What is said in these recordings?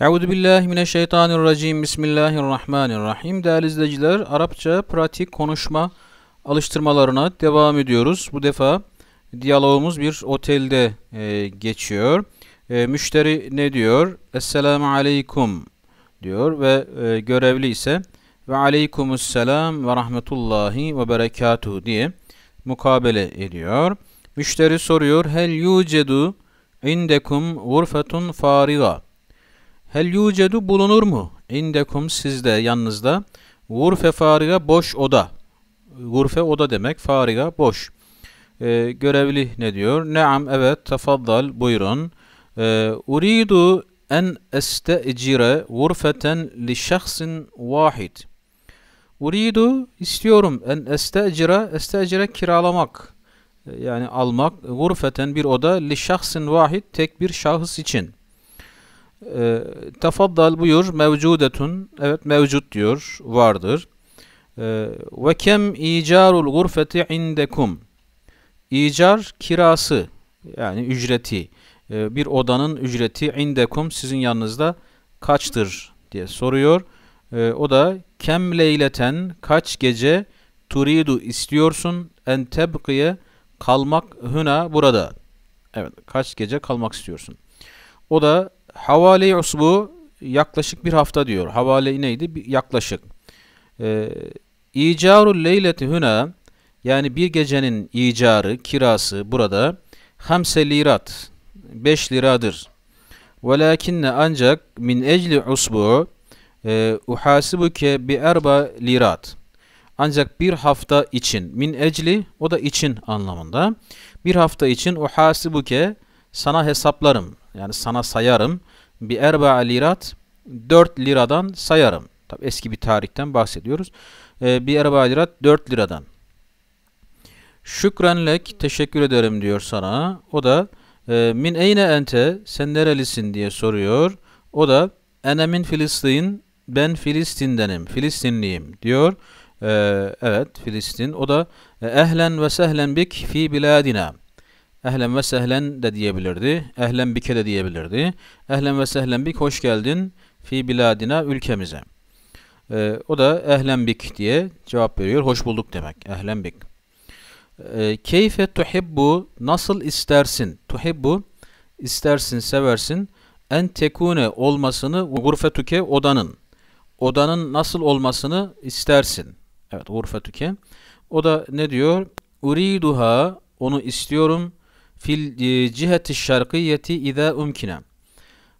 Euzubillahimineşşeytanirracim. Bismillahirrahmanirrahim. Değerli izleyiciler, Arapça pratik konuşma alıştırmalarına devam ediyoruz. Bu defa diyalogumuz bir otelde e, geçiyor. E, müşteri ne diyor? Esselamu aleykum diyor ve e, görevli ise ve aleykümüsselam ve rahmetullahi ve berekatuhu diye mukabele ediyor. Müşteri soruyor. Hel yucedu indekum gurfetun fariga Hel yucedu bulunur mu? İndekum sizde yalnızda, Gurfe fariga boş oda. Gurfe oda demek. Fariga boş. Ee, görevli ne diyor? Neam evet tafaddal buyurun. Ee, uridu en este'cire gurfeten li şahsin vahid. Uridu istiyorum en este'cire este'cire kiralamak. Ee, yani almak. Gurfeten bir oda li şahsin vahid tek bir şahıs için. E, ee, Tefaddal buyur mevcudetun. Evet mevcut diyor. Vardır. Ee, ve kem icarul gurfeti indekum. İcar kirası yani ücreti. E, bir odanın ücreti indekum sizin yanınızda kaçtır diye soruyor. E, o da kem leyleten kaç gece turidu istiyorsun en tebkiye kalmak huna burada. Evet kaç gece kalmak istiyorsun. O da Havale usbu yaklaşık bir hafta diyor. Havale neydi? Bir, yaklaşık. Ee, İcarul leyleti hüna yani bir gecenin icarı, kirası burada hamse lirat 5 liradır. Velakinne ancak min ecli usbu e, uhasibuke bi erba lirat. Ancak bir hafta için min ecli o da için anlamında. Bir hafta için uhasibuke sana hesaplarım yani sana sayarım bir erba lirat 4 liradan sayarım. Tabi eski bir tarihten bahsediyoruz. Ee, bir erba lirat 4 liradan. Şükrenlek teşekkür ederim diyor sana. O da e, min eyne ente sen nerelisin diye soruyor. O da enemin Filistin ben Filistin'denim Filistinliyim diyor. Ee, evet Filistin. O da e, ehlen ve sehlen bik fi biladina. Ehlen ve sehlen de diyebilirdi. Ehlen bike de diyebilirdi. Ehlen ve sehlen bik hoş geldin fi biladina ülkemize. Ee, o da ehlen bik diye cevap veriyor. Hoş bulduk demek. Ehlen bik. Ee, keyfe tuhibbu nasıl istersin? Tuhibbu istersin, seversin. En tekune olmasını gurfetuke odanın. Odanın nasıl olmasını istersin. Evet gurfetuke. O da ne diyor? Uriduha onu istiyorum fil e, ciheti şarkiyeti iza umkine.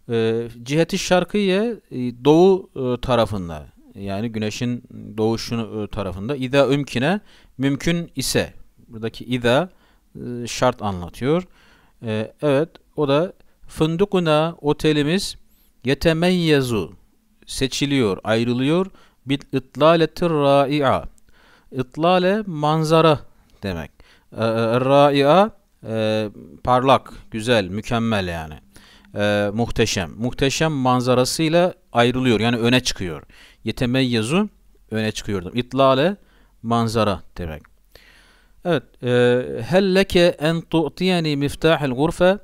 E, ciheti şarkiye e, doğu tarafında yani güneşin doğuşunu tarafında ida umkine mümkün ise buradaki iza şart anlatıyor. Evet o da fındıkuna otelimiz yetemenyezu seçiliyor, ayrılıyor. Bil itlaletir ra'i'a. İtlale manzara demek. Ra'i'a e, parlak, güzel, mükemmel yani. E, muhteşem. Muhteşem manzarasıyla ayrılıyor. Yani öne çıkıyor. Yetemeyyezu öne çıkıyor. İtlale manzara demek. Evet. E, helleke en tu'tiyeni miftahil gurfe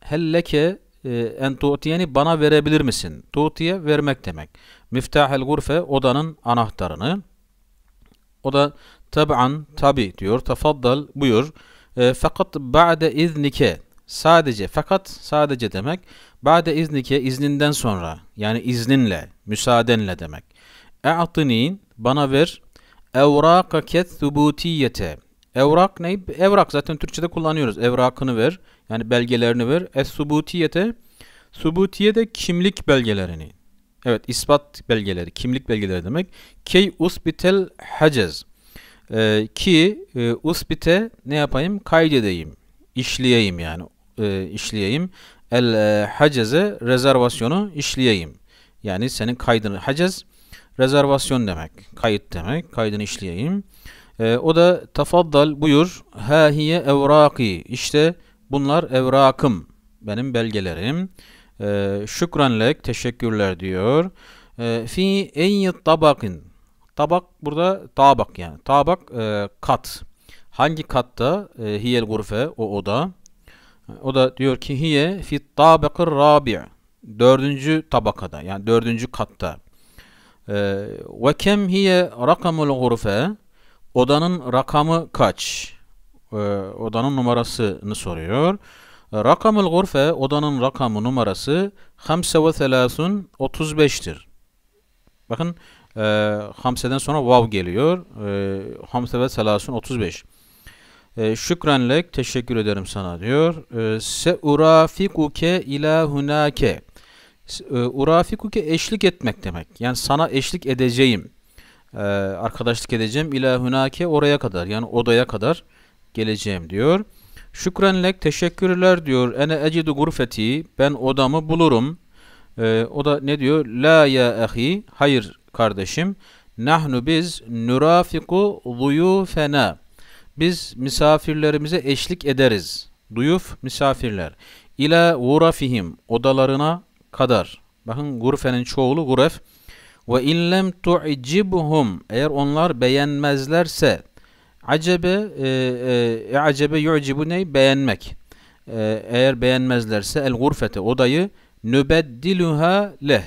helleke e, en tu'tiyeni bana verebilir misin? Tu'tiye vermek demek. Miftahil gurfe odanın anahtarını. O da taban tabi diyor. Tafaddal buyur. Ee, fakat ba'de iznike sadece fakat sadece demek ba'de iznike izninden sonra yani izninle müsaadenle demek. E'atini bana ver evrakaket subutiyete Evrak ne? Evrak zaten Türkçe'de kullanıyoruz. Evrakını ver. Yani belgelerini ver. Es-subutiyete. Subutiye de kimlik belgelerini. Evet ispat belgeleri. Kimlik belgeleri demek. Key usbitel hacez e, ki e, usbite ne yapayım? Kaydedeyim, işleyeyim yani e, işleyeyim. El e, haceze rezervasyonu işleyeyim. Yani senin kaydını hacez rezervasyon demek, kayıt demek, kaydını işleyeyim. E, o da tafaddal buyur. Ha hiye evraki. İşte bunlar evrakım. Benim belgelerim. E, şükranlek teşekkürler diyor. E, fi eyyi tabakın Tabak burada tabak yani. Tabak e, kat. Hangi katta? E, hiyel gurfe o oda. O da diyor ki hiye fit tabakır rabi. Dördüncü tabakada yani dördüncü katta. E, ve kem hiye rakamul gurfe. Odanın rakamı kaç? E, odanın numarasını soruyor. Rakamul gurfe odanın rakamı numarası 35'tir. Bakın e, hamseden sonra vav geliyor. E, hamse ve selasun 35. E, ee, şükrenlek teşekkür ederim sana diyor. se urafikuke ila hunake. E, urafikuke eşlik etmek demek. Yani sana eşlik edeceğim. E, arkadaşlık edeceğim. İla hunake oraya kadar yani odaya kadar geleceğim diyor. Şükrenlek teşekkürler diyor. Ene ecidu gurfeti. Ben odamı bulurum. E, o da ne diyor? La ya ahi. Hayır kardeşim. Nahnu biz nurafiku duyufena. Biz misafirlerimize eşlik ederiz. Duyuf misafirler. İla vurafihim odalarına kadar. Bakın gurfenin çoğulu guref. Ve inlem tu'cibhum eğer onlar beğenmezlerse acebe e, e, e, acebe yu'cibu ney beğenmek. E, eğer beğenmezlerse el gurfete odayı nübeddiluha leh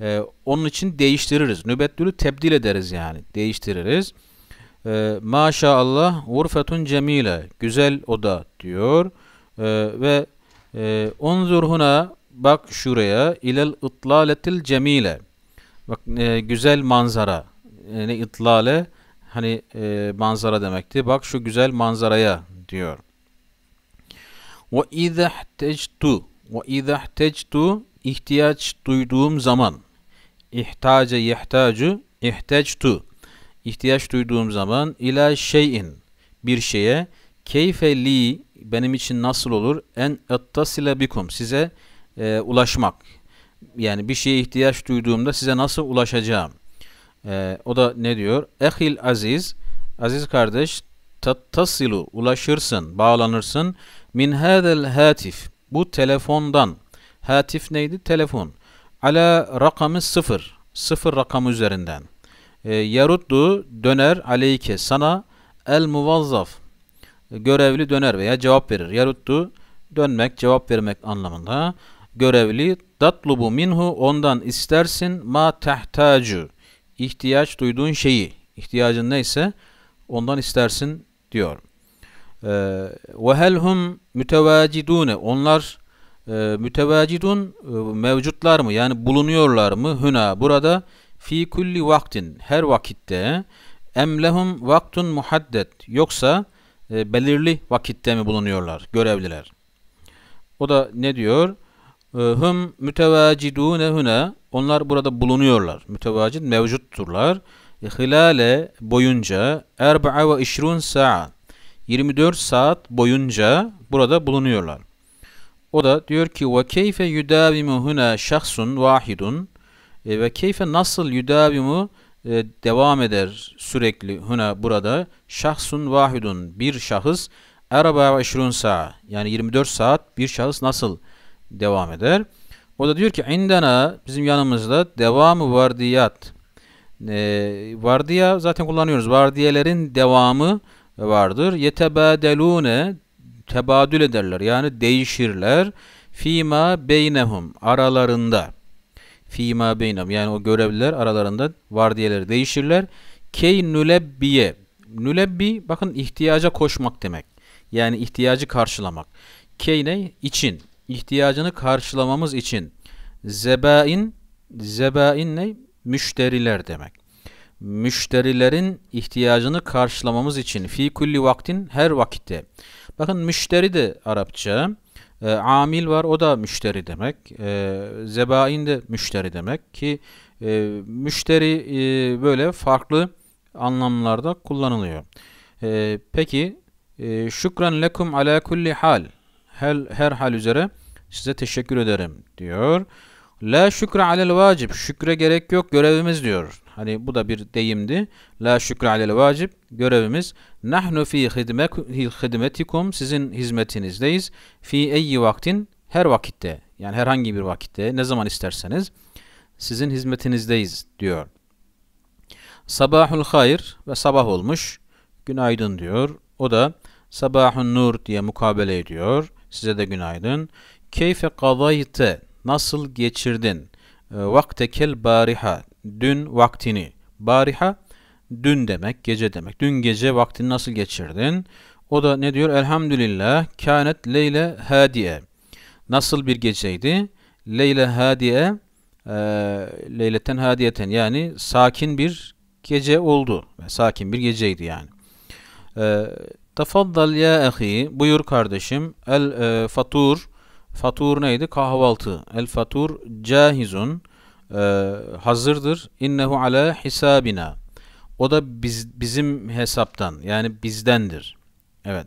ee, onun için değiştiririz. Nübeddülü tebdil ederiz yani. Değiştiririz. Ee, maşallah vurfetun cemile. Güzel oda diyor. Ee, ve e, onzurhuna bak şuraya ilel itlaletil cemile. Bak e, güzel manzara. Yani itlale hani e, manzara demekti. Bak şu güzel manzaraya diyor. Ve izah tectu ve izah tectu ihtiyaç duyduğum zaman İhtace yehtacu ihtectu. İhtiyaç duyduğum zaman ila şeyin bir şeye keyfe li benim için nasıl olur en ettasile bikum size e, ulaşmak. Yani bir şeye ihtiyaç duyduğumda size nasıl ulaşacağım. E, o da ne diyor? Ehil aziz aziz kardeş tattasilu ulaşırsın, bağlanırsın min hadel hatif bu telefondan. Hatif neydi? Telefon. Ala rakamı sıfır. Sıfır rakamı üzerinden. E, yaruddu döner aleyke sana el muvazzaf. Görevli döner veya cevap verir. Yaruddu dönmek, cevap vermek anlamında. Görevli datlubu minhu ondan istersin ma tehtacu. İhtiyaç duyduğun şeyi. ihtiyacın neyse ondan istersin diyor. E, Ve helhum mütevacidune. Onlar ee, mütevacidun e, mevcutlar mı? Yani bulunuyorlar mı? Hüna burada fi kulli vaktin her vakitte emlehum vaktun muhaddet yoksa e, belirli vakitte mi bulunuyorlar görevliler? O da ne diyor? Ee, hüm mütevacidune hüne onlar burada bulunuyorlar. Mütevacid mevcutturlar. E, hilale boyunca erba'a ve işrun sa'a 24 saat boyunca burada bulunuyorlar. O da diyor ki ve keyfe yudavimu huna şahsun vahidun e, ve keyfe nasıl yudavimu e, devam eder sürekli huna burada şahsun vahidun bir şahıs araba eşrun saat yani 24 saat bir şahıs nasıl devam eder? O da diyor ki indana bizim yanımızda devamı vardiyat e, vardiya zaten kullanıyoruz vardiyelerin devamı vardır yetebedelune tebadül ederler. Yani değişirler. Fima beynehum aralarında. Fima beynehum yani o görevliler aralarında vardiyeleri değişirler. Key nülebbiye. Nülebbi bakın ihtiyaca koşmak demek. Yani ihtiyacı karşılamak. Key ne? İçin. İhtiyacını karşılamamız için. Zebain zebain ne? Müşteriler demek müşterilerin ihtiyacını karşılamamız için fi kulli vaktin her vakitte. Bakın müşteri de Arapça. E, amil var o da müşteri demek. E, zebain de müşteri demek ki e, müşteri e, böyle farklı anlamlarda kullanılıyor. E, peki e, şükran lekum ala kulli hal. Her, her hal üzere size teşekkür ederim diyor. La şükre alel vacip. Şükre gerek yok görevimiz diyor. Hani bu da bir deyimdi. La şükre alel vacip. Görevimiz. Nahnu fi hidmetikum. Sizin hizmetinizdeyiz. Fi eyyi vaktin. Her vakitte. Yani herhangi bir vakitte. Ne zaman isterseniz. Sizin hizmetinizdeyiz diyor. Sabahul hayır ve sabah olmuş. Günaydın diyor. O da sabahun nur diye mukabele ediyor. Size de günaydın. Keyfe kadayte Nasıl geçirdin? Ee, vaktekel bariha. Dün vaktini. Bariha dün demek, gece demek. Dün gece vaktini nasıl geçirdin? O da ne diyor? Elhamdülillah kânet leyle hadiye. Nasıl bir geceydi? Leyle hadiye leyleten hadiyeten yani sakin bir gece oldu. Sakin bir geceydi yani. E, Tafaddal ya ahi buyur kardeşim el e, fatur Fatur neydi? Kahvaltı. El fatur cahizun. Ee, hazırdır. İnnehu ala hisabina. O da biz, bizim hesaptan yani bizdendir. Evet.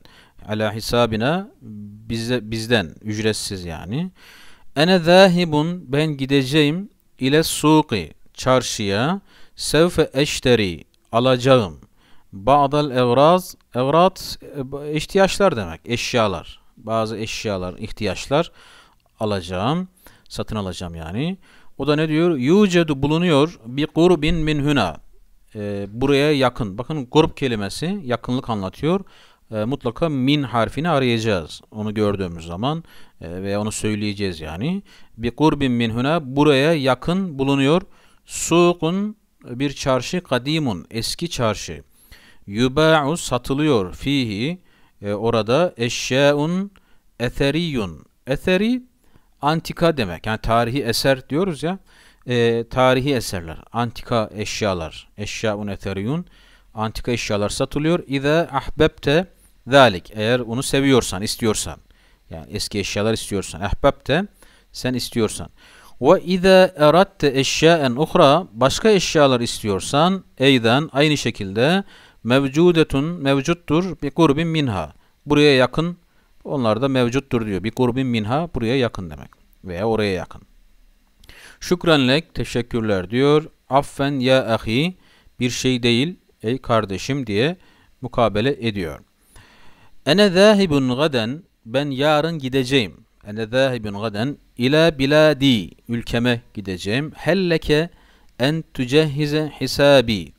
Ala hisabina bize, bizden. Ücretsiz yani. Ene zahibun ben gideceğim ile suqi çarşıya sevfe eşteri alacağım. Ba'dal evraz evrat e, ihtiyaçlar demek eşyalar bazı eşyalar, ihtiyaçlar alacağım. Satın alacağım yani. O da ne diyor? Yucedu bulunuyor bir gurbin min huna. E, buraya yakın. Bakın grup kelimesi yakınlık anlatıyor. E, mutlaka min harfini arayacağız. Onu gördüğümüz zaman e, veya onu söyleyeceğiz yani. bir gurbin min huna buraya yakın bulunuyor. Suqun e, bir çarşı kadimun eski çarşı. Yuba'u satılıyor fihi e, orada eşyaun eseriyun. Eseri antika demek. Yani tarihi eser diyoruz ya. E, tarihi eserler, antika eşyalar. Eşyaun eseriyun. Antika eşyalar satılıyor. İza ahbebte zalik. Eğer onu seviyorsan, istiyorsan. Yani eski eşyalar istiyorsan. Ahbebte sen istiyorsan. Ve izâ eratte eşyaen uhra başka eşyalar istiyorsan eyden aynı şekilde mevcudetun mevcuttur bir kurbin minha. Buraya yakın onlar da mevcuttur diyor. Bir kurbin minha buraya yakın demek veya oraya yakın. Şükrenlek teşekkürler diyor. Affen ya ahi bir şey değil ey kardeşim diye mukabele ediyor. Ene zahibun gaden ben yarın gideceğim. Ene zahibun gaden ila biladi ülkeme gideceğim. Helleke en tücehhize hisabi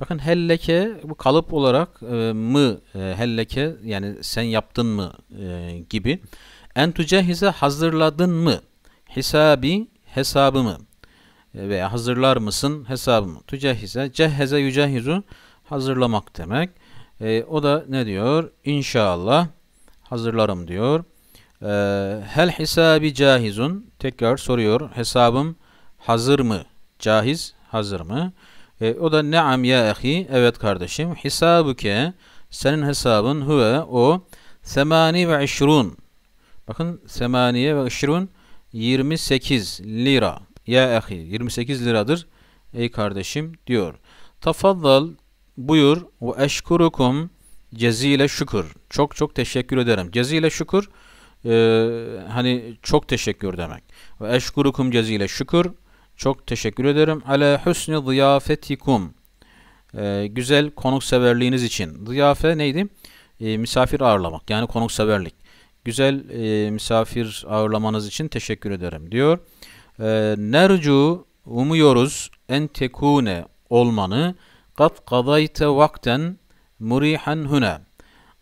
Bakın helleke bu kalıp olarak e, mı e, helleke yani sen yaptın mı e, gibi. Entücehize hazırladın mı? Hisabi hesabımı e, veya hazırlar mısın hesabımı? Tücehize cehheze yücehizu hazırlamak demek. E, o da ne diyor? İnşallah hazırlarım diyor. E, hel hisabi cahizun tekrar soruyor. Hesabım hazır mı? Cahiz hazır mı? E, o da neam ya ahi evet kardeşim. Hisabuke senin hesabın huve o semani ve işrun. Bakın semaniye ve işrun 28 lira. Ya ahi 28 liradır ey kardeşim diyor. Tafaddal buyur ve eşkurukum cezile şükür. Çok çok teşekkür ederim. Cezile şükür e, hani çok teşekkür demek. Ve eşkurukum cezile şükür. Çok teşekkür ederim. Ale husni ziyafetikum. Ee, güzel konukseverliğiniz için. Ziyafe neydi? Ee, misafir ağırlamak yani konukseverlik. Güzel e, misafir ağırlamanız için teşekkür ederim diyor. Ee, nercu umuyoruz entekune olmanı kat kadayte vakten murihan hüne.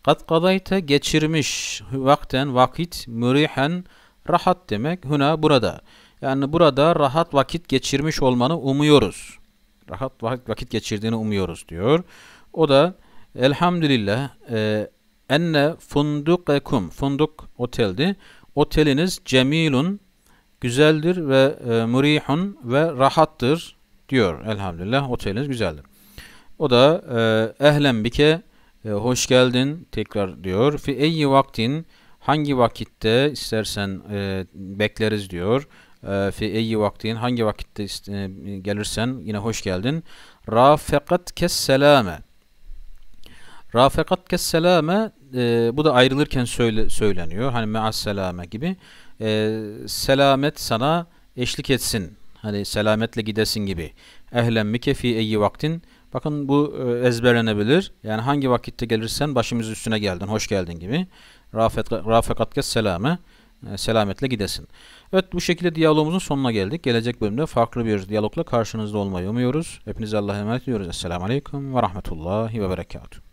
Kat kadayte geçirmiş vakten vakit murihan rahat demek hüne burada. Yani burada rahat vakit geçirmiş olmanı umuyoruz. Rahat vakit geçirdiğini umuyoruz diyor. O da elhamdülillah e, enne fundukekum funduk oteldi. Oteliniz cemilun güzeldir ve e, murihun ve rahattır diyor. Elhamdülillah oteliniz güzeldir. O da e, ehlen bike e, hoş geldin tekrar diyor. Fi eyyi vaktin hangi vakitte istersen e, bekleriz diyor. Ee, fi ayi vaktin hangi vakitte e, gelirsen yine hoş geldin. Rafaqat kes selame. Rafaqat kes selame e, bu da ayrılırken söyle, söyleniyor. Hani meas selame gibi. E, selamet sana eşlik etsin. Hani selametle gidesin gibi. Ehlen mike fi ayi vaktin. Bakın bu e, ezberlenebilir. Yani hangi vakitte gelirsen başımız üstüne geldin, hoş geldin gibi. Rafaqat kes selame. E, selametle gidesin. Evet bu şekilde diyalogumuzun sonuna geldik. Gelecek bölümde farklı bir diyalogla karşınızda olmayı umuyoruz. Hepinize Allah'a emanet ediyoruz. Esselamu Aleyküm ve Rahmetullahi ve Berekatuhu.